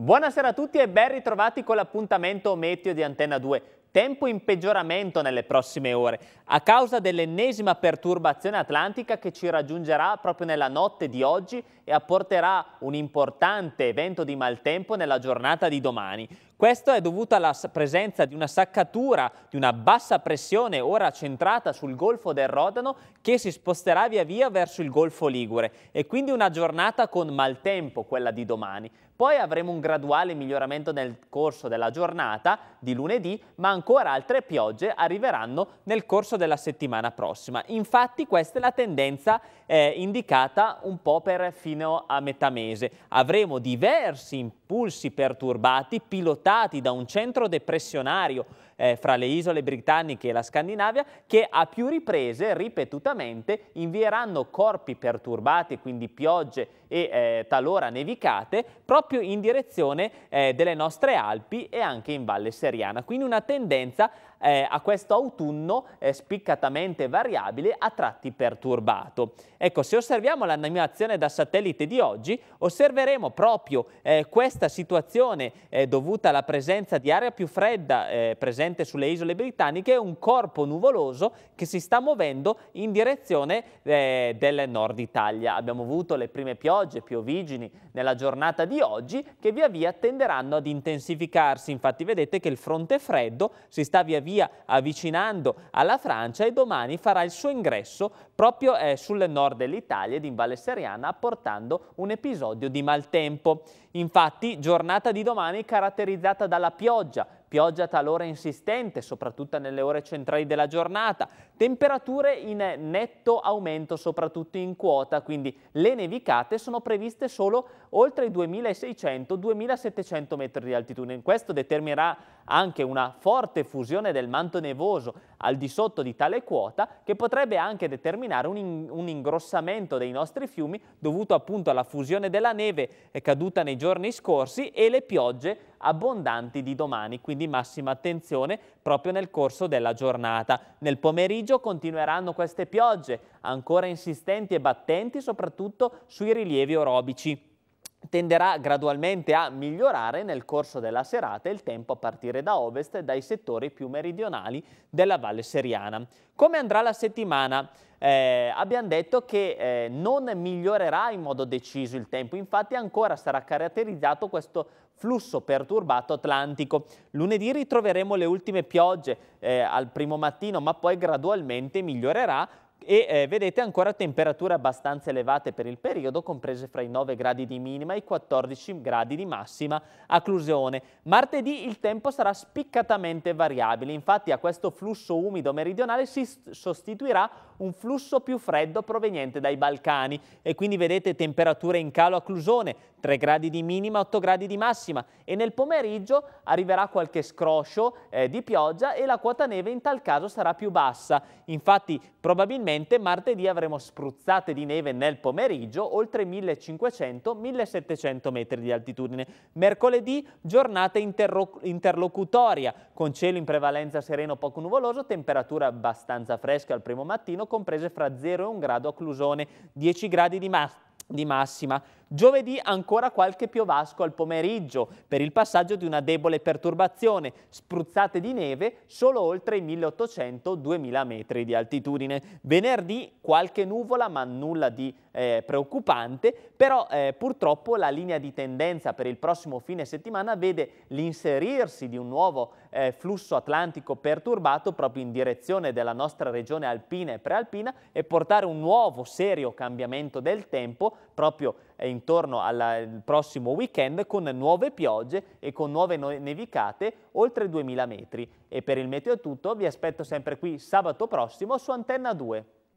Buonasera a tutti e ben ritrovati con l'appuntamento meteo di Antenna 2. Tempo in peggioramento nelle prossime ore a causa dell'ennesima perturbazione atlantica che ci raggiungerà proprio nella notte di oggi e apporterà un importante evento di maltempo nella giornata di domani. Questo è dovuto alla presenza di una saccatura, di una bassa pressione ora centrata sul Golfo del Rodano che si sposterà via via verso il Golfo Ligure e quindi una giornata con maltempo quella di domani. Poi avremo un graduale miglioramento nel corso della giornata di lunedì, ma ancora altre piogge arriveranno nel corso della settimana prossima. Infatti questa è la tendenza eh, indicata un po' per fino a metà mese. Avremo diversi impulsi perturbati pilotati da un centro depressionario eh, fra le isole britanniche e la Scandinavia che a più riprese ripetutamente invieranno corpi perturbati, quindi piogge e eh, talora nevicate, proprio in direzione eh, delle nostre Alpi e anche in Valle Seriana. Quindi una tendenza eh, a questo autunno eh, spiccatamente variabile a tratti perturbato. Ecco, se osserviamo l'animazione da satellite di oggi, osserveremo proprio eh, questa situazione eh, dovuta alla presenza di aria più fredda eh, presente sulle isole britanniche e un corpo nuvoloso che si sta muovendo in direzione eh, del nord Italia. Abbiamo avuto le prime piogge piovigini nella giornata di oggi che via via tenderanno ad intensificarsi. Infatti vedete che il fronte freddo si sta via via via avvicinando alla Francia e domani farà il suo ingresso proprio eh, sul nord dell'Italia ed in Valle Seriana apportando un episodio di maltempo. Infatti giornata di domani caratterizzata dalla pioggia, pioggia talora insistente, soprattutto nelle ore centrali della giornata, temperature in netto aumento, soprattutto in quota, quindi le nevicate sono previste solo oltre i 2600-2700 metri di altitudine. Questo determinerà anche una forte fusione del manto nevoso al di sotto di tale quota che potrebbe anche determinare un, in un ingrossamento dei nostri fiumi dovuto appunto alla fusione della neve eh, caduta nei giorni scorsi e le piogge abbondanti di domani, quindi massima attenzione proprio nel corso della giornata. Nel pomeriggio continueranno queste piogge, ancora insistenti e battenti soprattutto sui rilievi orobici tenderà gradualmente a migliorare nel corso della serata il tempo a partire da ovest dai settori più meridionali della Valle Seriana. Come andrà la settimana? Eh, abbiamo detto che eh, non migliorerà in modo deciso il tempo, infatti ancora sarà caratterizzato questo flusso perturbato atlantico. Lunedì ritroveremo le ultime piogge eh, al primo mattino, ma poi gradualmente migliorerà e eh, vedete ancora temperature abbastanza elevate per il periodo, comprese fra i 9 gradi di minima e i 14 gradi di massima a Clusione. Martedì il tempo sarà spiccatamente variabile, infatti a questo flusso umido meridionale si sostituirà un flusso più freddo proveniente dai Balcani e quindi vedete temperature in calo a Clusione, 3 gradi di minima, 8 gradi di massima e nel pomeriggio arriverà qualche scroscio eh, di pioggia e la quota neve in tal caso sarà più bassa. Infatti probabilmente Probabilmente martedì avremo spruzzate di neve nel pomeriggio oltre 1500-1700 metri di altitudine. Mercoledì giornata interlocutoria con cielo in prevalenza sereno poco nuvoloso, temperature abbastanza fresche al primo mattino comprese fra 0 e 1 grado a Clusone, 10 gradi di, ma di massima. Giovedì ancora qualche piovasco al pomeriggio per il passaggio di una debole perturbazione, spruzzate di neve solo oltre i 1800-2000 metri di altitudine. Venerdì qualche nuvola ma nulla di eh, preoccupante, però eh, purtroppo la linea di tendenza per il prossimo fine settimana vede l'inserirsi di un nuovo eh, flusso atlantico perturbato proprio in direzione della nostra regione alpina e prealpina e portare un nuovo serio cambiamento del tempo proprio intorno al prossimo weekend con nuove piogge e con nuove nevicate oltre 2000 metri. E per il meteo tutto vi aspetto sempre qui sabato prossimo su Antenna 2.